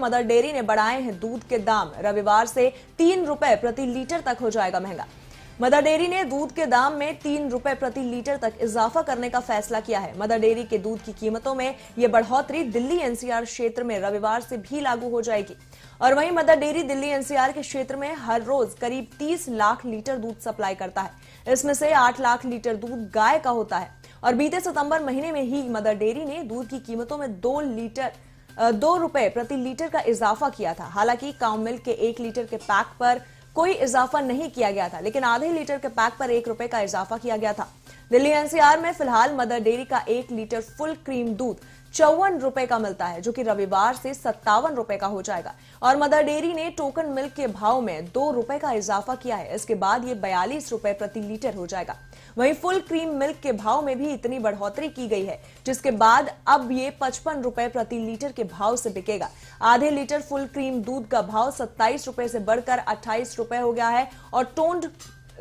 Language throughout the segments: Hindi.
मदर डेयरी ने बढ़ाए हैं दूध के दाम रविवार से तीन रुपए प्रति लीटर तक हो जाएगा महंगा मदर डेयरी ने दूध के दाम में तीन रुपए प्रति लीटर तक इजाफा करने का फैसला किया है मदर डेयरी के दूध की कीमतों में यह बढ़ोतरी दिल्ली एनसीआर क्षेत्र में रविवार से भी लागू हो जाएगी और वहीं मदर डेयरी दिल्ली एनसीआर के क्षेत्र में हर रोज करीब 30 लाख लीटर दूध सप्लाई करता है इसमें से 8 लाख लीटर दूध गाय का होता है और बीते सितंबर महीने में ही मदर डेयरी ने दूध की कीमतों में दो लीटर दो रुपए प्रति लीटर का इजाफा किया था हालांकि काउ मिल्क के एक लीटर के पैक पर कोई इजाफा नहीं किया गया था लेकिन आधे लीटर के पैक पर एक रुपए का इजाफा किया गया था दिल्ली एनसीआर में फिलहाल मदर डेयरी का एक लीटर फुल क्रीम दूध चौवन रुपए का मिलता है जो कि रविवार से सत्तावन रुपए का हो जाएगा और मदर डेयरी ने टोकन मिल्क के भाव में दो रुपए का इजाफा किया है इसके बाद ये बयालीस रुपए प्रति लीटर हो जाएगा वहीं फुल क्रीम मिल्क के भाव में भी इतनी बढ़ोतरी की गई है जिसके बाद अब ये पचपन रुपए प्रति लीटर के भाव से बिकेगा आधे लीटर फुल क्रीम दूध का भाव सत्ताईस रुपए से बढ़कर अट्ठाईस रुपए हो गया है और टोंड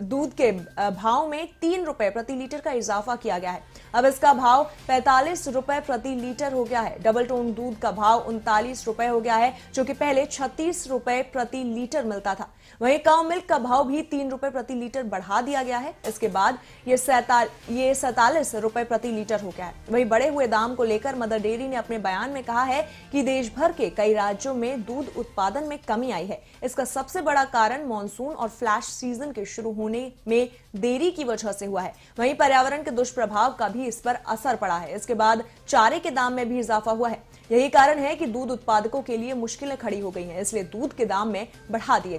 दूध के भाव में तीन रुपए प्रति लीटर का इजाफा किया गया है अब इसका भाव पैंतालीस रुपए प्रति लीटर हो गया है डबल टोन दूध का भाव उनतालीस रुपए हो गया है जो कि पहले छत्तीस रुपए प्रति लीटर मिलता था वहीं काउ मिल्क का भाव भी तीन रुपए प्रति लीटर बढ़ा दिया गया है इसके बाद ये सैताल ये सैतालीस रुपए प्रति लीटर हो गया है वहीं बढ़े हुए दाम को लेकर मदर डेयरी ने अपने बयान में कहा है कि देश भर के कई राज्यों में दूध उत्पादन में कमी आई है इसका सबसे बड़ा कारण मानसून और फ्लैश सीजन के शुरू होने होने में देरी की वजह से हुआ है वहीं पर्यावरण के दुष्प्रभाव का भी इस पर असर पड़ा है इसके बाद चारे के दाम में भी इजाफा हुआ है यही कारण है कि दूध उत्पादकों के लिए मुश्किलें खड़ी हो गई हैं इसलिए दूध के दाम में बढ़ा दिए